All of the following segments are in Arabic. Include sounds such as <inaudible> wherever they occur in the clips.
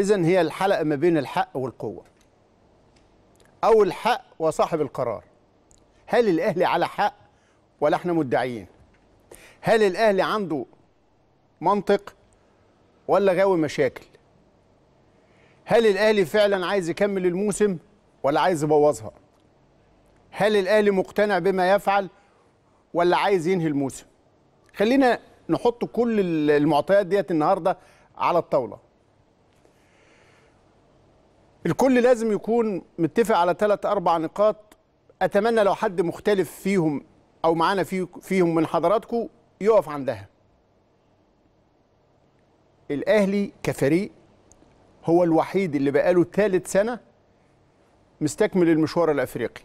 إذا هي الحلقة ما بين الحق والقوة أو الحق وصاحب القرار هل الأهلي على حق ولا احنا مدعيين هل الأهلي عنده منطق ولا غاوي مشاكل هل الأهلي فعلا عايز يكمل الموسم ولا عايز يبوظها هل الأهلي مقتنع بما يفعل ولا عايز ينهي الموسم خلينا نحط كل المعطيات ديت النهارده على الطاوله الكل لازم يكون متفق على ثلاث أربع نقاط أتمنى لو حد مختلف فيهم أو معانا في فيهم من حضراتكم يقف عندها الأهلي كفريق هو الوحيد اللي بقاله ثالث سنة مستكمل المشوار الأفريقي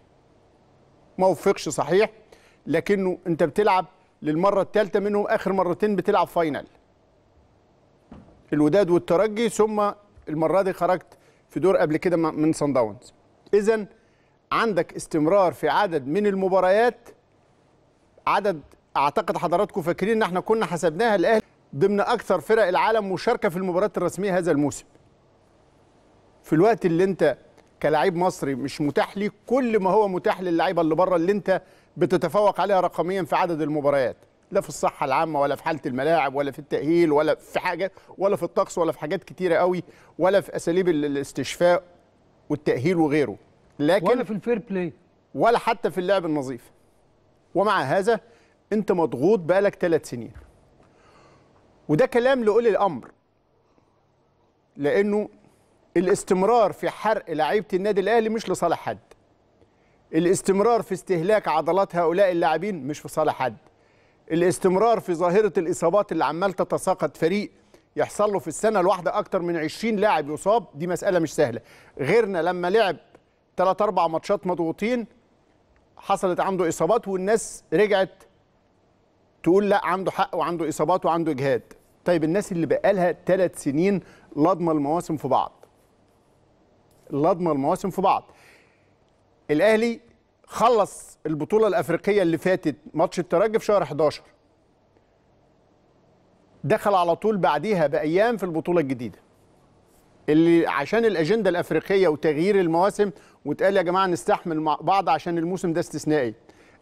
ما وفقش صحيح لكنه أنت بتلعب للمرة الثالثة منهم آخر مرتين بتلعب فاينل الوداد والترجي ثم المرة دي خرجت في دور قبل كده من سان داونز اذا عندك استمرار في عدد من المباريات عدد اعتقد حضراتكم فاكرين ان احنا كنا حسبناها الاهلي ضمن اكثر فرق العالم مشاركه في المباريات الرسميه هذا الموسم في الوقت اللي انت كلاعب مصري مش متاح ليك كل ما هو متاح للعيبه اللي بره اللي انت بتتفوق عليها رقميا في عدد المباريات لا في الصحه العامه ولا في حاله الملاعب ولا في التاهيل ولا في حاجه ولا في الطقس ولا في حاجات كتيره قوي ولا في اساليب الاستشفاء والتاهيل وغيره لكن ولا في الفير بلاي ولا حتى في اللعب النظيف ومع هذا انت مضغوط بقالك ثلاث سنين وده كلام لأولي الأمر لأنه الاستمرار في حرق لعيبة النادي الأهلي مش لصالح حد الاستمرار في استهلاك عضلات هؤلاء اللاعبين مش في صالح حد الاستمرار في ظاهره الاصابات اللي عمال تتساقط فريق يحصل له في السنه الواحده اكتر من 20 لاعب يصاب دي مساله مش سهله غيرنا لما لعب 3 4 ماتشات مضغوطين حصلت عنده اصابات والناس رجعت تقول لا عنده حق وعنده اصابات وعنده اجهاد طيب الناس اللي بقالها ثلاث سنين لضمه المواسم في بعض لضمه المواسم في بعض الاهلي خلص البطوله الافريقيه اللي فاتت ماتش الترجي في شهر 11 دخل على طول بعديها بايام في البطوله الجديده اللي عشان الاجنده الافريقيه وتغيير المواسم وتقال يا جماعه نستحمل مع بعض عشان الموسم ده استثنائي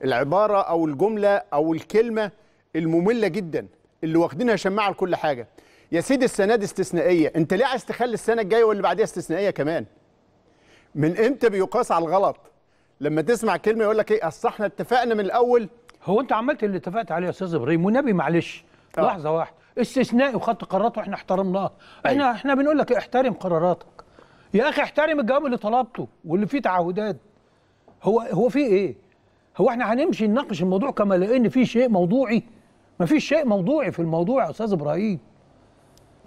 العباره او الجمله او الكلمه الممله جدا اللي واخدينها شماعه لكل حاجه يا سيدي السنه دي استثنائيه انت ليه عايز تخلي السنه الجايه واللي بعديها استثنائيه كمان من امتى بيقاس على الغلط لما تسمع كلمه يقول لك ايه اصل احنا اتفقنا من الاول هو انت عملت اللي اتفقت عليه يا استاذ ابراهيم والنبي معلش أوه. لحظه واحده استثنائي وخدت قراراته احنا احترمناها أيوه. احنا أيه. احنا بنقول لك احترم قراراتك يا اخي احترم الجواب اللي طلبته واللي فيه تعهدات هو هو في ايه هو احنا هنمشي نناقش الموضوع كما لان في شيء موضوعي ما فيش شيء موضوعي في الموضوع يا استاذ ابراهيم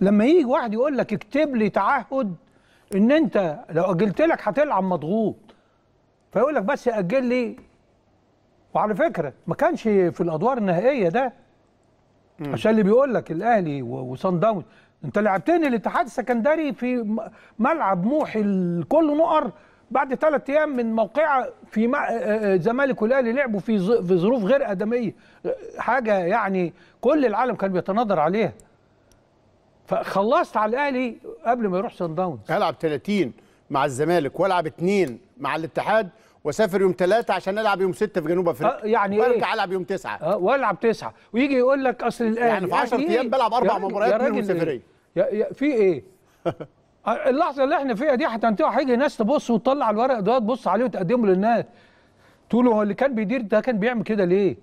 لما يجي واحد يقول لك اكتب لي تعهد ان انت لو اجلت لك هتلعب مضغوط فيقول لك بس اجل لي وعلى فكره ما كانش في الادوار النهائيه ده مم. عشان اللي بيقول لك الاهلي وصن داونز انت لعبتين الاتحاد السكندري في ملعب موحي كله نقر بعد ثلاث ايام من موقعه في الزمالك آه، آه، آه، والاهلي لعبوا في في ظروف غير ادميه حاجه يعني كل العالم كان بيتناظر عليها فخلصت على الاهلي قبل ما يروح صن داونز العب 30 مع الزمالك والعب اثنين مع الاتحاد وسافر يوم ثلاثة عشان العب يوم ستة في جنوب افريقيا أه يعني وارجع إيه؟ العب يوم تسعة اه والعب تسعة ويجي يقول لك اصل الاهلي يعني في 10 يعني ايام إيه؟ بلعب اربع مباريات منهم سفريه في ايه؟ <laughs> آه، اللحظه اللي احنا فيها دي هتنتهي هيجي ناس تبص وتطلع الورق ده تبص عليه وتقدمه للناس تقول هو اللي كان بيدير ده كان بيعمل كده ليه؟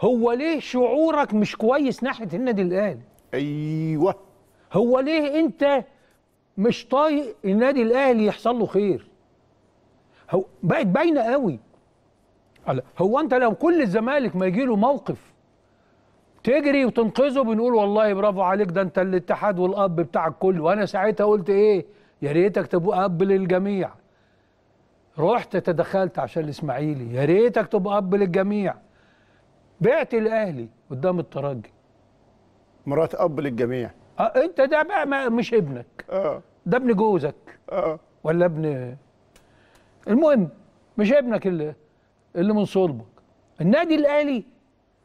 هو ليه شعورك مش كويس ناحيه النادي الاهلي؟ ايوه هو ليه انت مش طايق النادي الاهلي يحصل له خير؟ هو بقت باينه قوي هو انت لو كل الزمالك ما يجي له موقف تجري وتنقذه بنقول والله برافو عليك ده انت الاتحاد والاب بتاعك كله وانا ساعتها قلت ايه يا ريتك تبقى اب للجميع رحت تدخلت عشان الاسماعيلي يا ريتك تبقى اب للجميع بعت الاهلي قدام الترجي مرات اب للجميع اه انت ده بقى مش ابنك اه ده ابن جوزك اه ولا ابن المهم مش ابنك اللي اللي من صلبك النادي الاهلي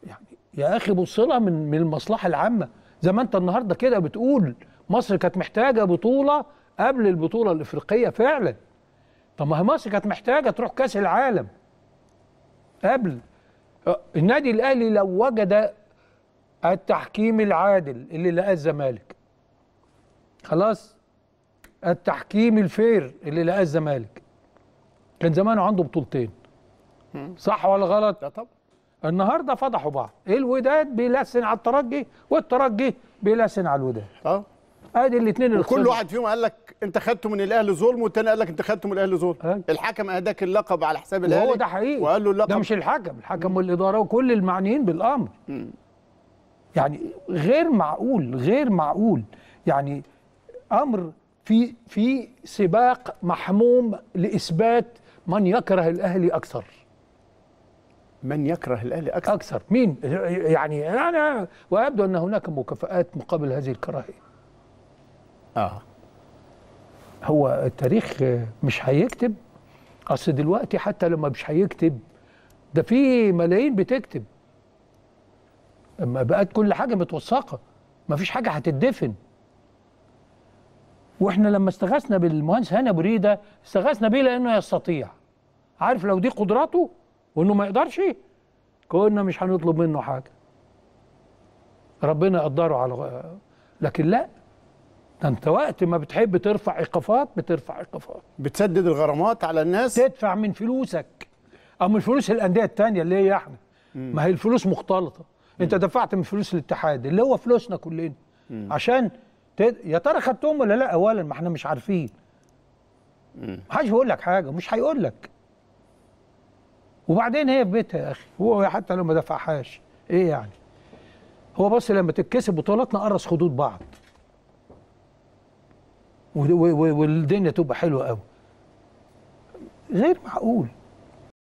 يعني يا اخي بص لها من من المصلحه العامه زي ما انت النهارده كده بتقول مصر كانت محتاجه بطوله قبل البطوله الافريقيه فعلا طب ما مصر كانت محتاجه تروح كاس العالم قبل أه، النادي الاهلي لو وجد التحكيم العادل اللي لقاه الزمالك خلاص التحكيم الفير اللي لقاه الزمالك كان زمانه عنده بطولتين صح ولا غلط؟ لا طبعا النهارده فضحوا بعض إيه الوداد بيلسن على الترجي والترجي بيلسن على الوداد اه ادي الاثنين وكل واحد فيهم قال لك انت خدته من الاهلي ظلم والتاني قال لك انت خدته من الاهلي ظلم أه؟ الحكم اهداك اللقب على حساب الاهلي وهو ده حقيقي وقال له اللقب ده مش الحكم الحكم والاداره وكل المعنيين بالامر مم. يعني غير معقول غير معقول يعني امر في في سباق محموم لاثبات من يكره الاهلي اكثر من يكره الاهلي اكثر اكثر مين يعني انا ويبدو ان هناك مكافآت مقابل هذه الكراهيه اه هو التاريخ مش هيكتب اصل دلوقتي حتى لما مش هيكتب ده في ملايين بتكتب اما بقت كل حاجه متوثقه مفيش حاجه هتدفن واحنا لما استغاثنا بالمهندس هاني ابو ريده استغاثنا بيه لانه يستطيع عارف لو دي قدراته وانه ما يقدرش كنا مش هنطلب منه حاجه ربنا يقدره على لكن لا ده انت وقت ما بتحب ترفع ايقافات بترفع ايقافات بتسدد الغرامات على الناس تدفع من فلوسك او من فلوس الانديه الثانيه اللي هي احنا ما هي الفلوس مختلطه انت دفعت من فلوس الاتحاد اللي هو فلوسنا كلنا عشان يا ترى خدتهم ولا لا اولا ما احنا مش عارفين محدش هيقول لك حاجه مش هيقول لك وبعدين هي في بيتها يا اخي هو حتى لو ما دفعهاش ايه يعني هو بس لما تتكسب بطولات نقرص خدود بعض والدنيا تبقى حلوه قوي غير معقول